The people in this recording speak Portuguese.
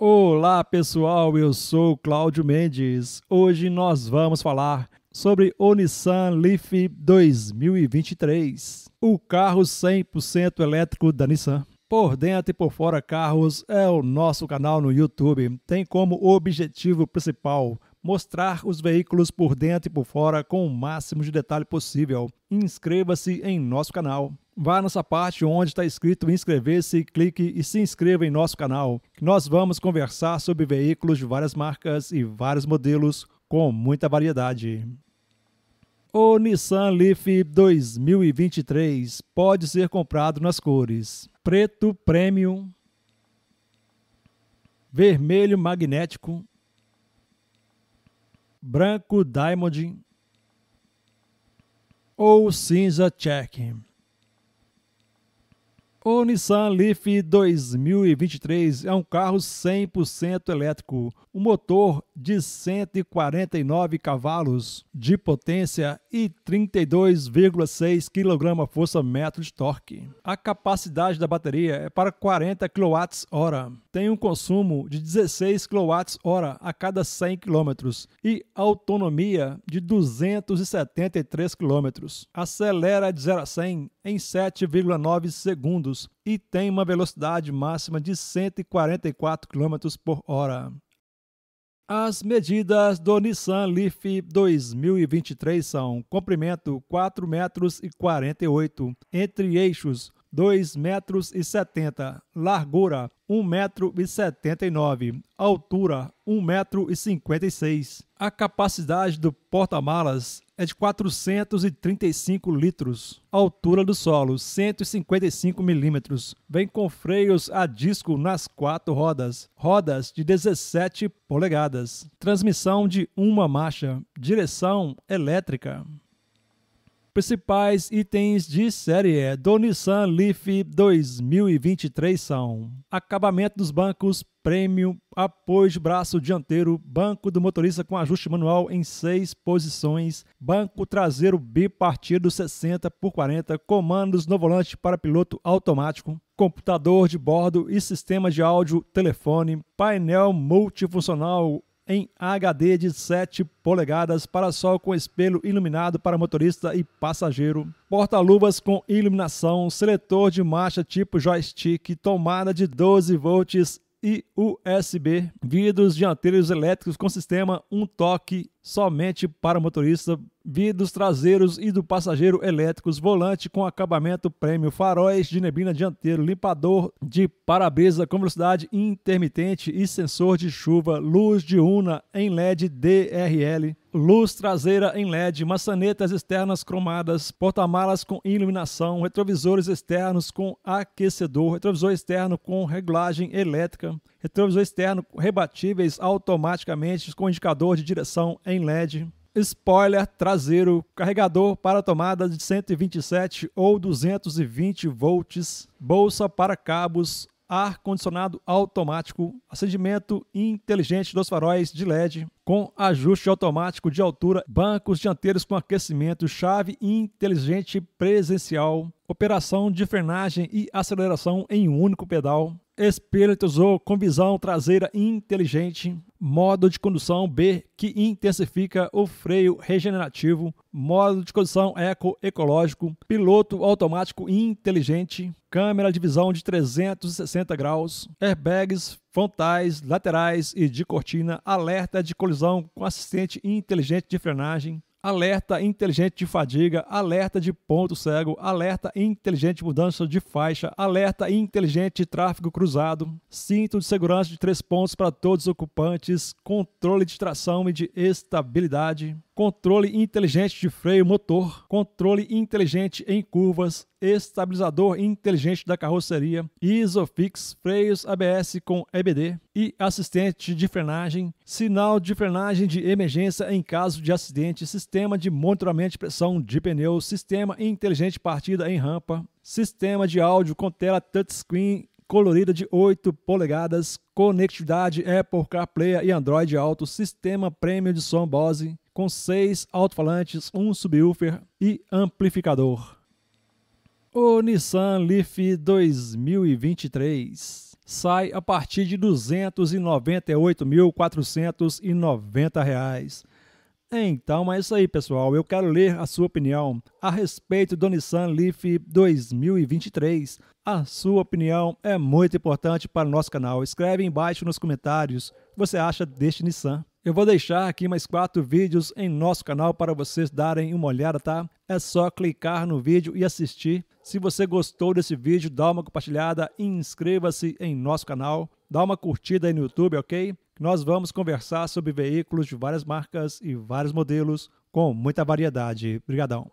Olá pessoal, eu sou Cláudio Mendes. Hoje nós vamos falar sobre o Nissan Leaf 2023, o carro 100% elétrico da Nissan. Por dentro e por fora carros é o nosso canal no YouTube. Tem como objetivo principal mostrar os veículos por dentro e por fora com o máximo de detalhe possível. Inscreva-se em nosso canal. Vá nessa parte onde está escrito inscrever-se, clique e se inscreva em nosso canal. Nós vamos conversar sobre veículos de várias marcas e vários modelos com muita variedade. O Nissan Leaf 2023 pode ser comprado nas cores preto premium, vermelho magnético, branco diamond ou cinza check. O Nissan Leaf 2023 é um carro 100% elétrico, um motor de 149 cavalos de potência e 32,6 kgfm de torque. A capacidade da bateria é para 40 kWh. Tem um consumo de 16 kWh a cada 100 km e autonomia de 273 km. Acelera de 0 a 100 em 7,9 segundos minutos e tem uma velocidade máxima de 144 km por hora. As medidas do Nissan Leaf 2023 são comprimento 4,48 metros entre eixos 2 metros e 70, largura 1 metro e 79, altura 1 metro e 56. A capacidade do porta-malas é de 435 litros. Altura do solo 155 milímetros. Vem com freios a disco nas quatro rodas, rodas de 17 polegadas, transmissão de uma marcha, direção elétrica principais itens de série do Nissan Leaf 2023 são acabamento dos bancos Premium, apoio de braço dianteiro, banco do motorista com ajuste manual em seis posições, banco traseiro bipartido 60 por 40, comandos no volante para piloto automático, computador de bordo e sistema de áudio, telefone, painel multifuncional em HD de 7 polegadas, para-sol com espelho iluminado para motorista e passageiro, porta-luvas com iluminação, seletor de marcha tipo joystick, tomada de 12 volts e USB, vidros dianteiros elétricos com sistema um toque somente para o motorista, vidros traseiros e do passageiro elétricos, volante com acabamento prêmio, faróis de neblina dianteiro, limpador de para-brisa com velocidade intermitente e sensor de chuva, luz diurna em LED DRL, luz traseira em LED, maçanetas externas cromadas, porta-malas com iluminação, retrovisores externos com aquecedor, retrovisor externo com regulagem elétrica, retrovisor externo rebatíveis automaticamente com indicador de direção em LED. Spoiler traseiro, carregador para tomada de 127 ou 220 volts, bolsa para cabos, ar-condicionado automático, acendimento inteligente dos faróis de LED com ajuste automático de altura, bancos dianteiros com aquecimento, chave inteligente presencial, operação de frenagem e aceleração em um único pedal, espelhos ou com visão traseira inteligente, modo de condução B, que intensifica o freio regenerativo, modo de condução eco-ecológico, piloto automático inteligente, câmera de visão de 360 graus, airbags frontais, laterais e de cortina, alerta de colisão com assistente inteligente de frenagem, alerta inteligente de fadiga, alerta de ponto cego, alerta inteligente de mudança de faixa, alerta inteligente de tráfego cruzado, cinto de segurança de três pontos para todos os ocupantes, controle de tração e de estabilidade controle inteligente de freio motor, controle inteligente em curvas, estabilizador inteligente da carroceria, Isofix, freios ABS com EBD e assistente de frenagem, sinal de frenagem de emergência em caso de acidente, sistema de monitoramento de pressão de pneu, sistema inteligente partida em rampa, sistema de áudio com tela touchscreen colorida de 8 polegadas, conectividade Apple CarPlay e Android Auto, sistema premium de som Bose, com seis alto-falantes, um subwoofer e amplificador. O Nissan Leaf 2023 sai a partir de R$ 298.490. Então é isso aí, pessoal. Eu quero ler a sua opinião a respeito do Nissan Leaf 2023. A sua opinião é muito importante para o nosso canal. Escreve embaixo nos comentários o que você acha deste Nissan. Eu vou deixar aqui mais quatro vídeos em nosso canal para vocês darem uma olhada, tá? É só clicar no vídeo e assistir. Se você gostou desse vídeo, dá uma compartilhada e inscreva-se em nosso canal. Dá uma curtida aí no YouTube, ok? Nós vamos conversar sobre veículos de várias marcas e vários modelos com muita variedade. Obrigadão!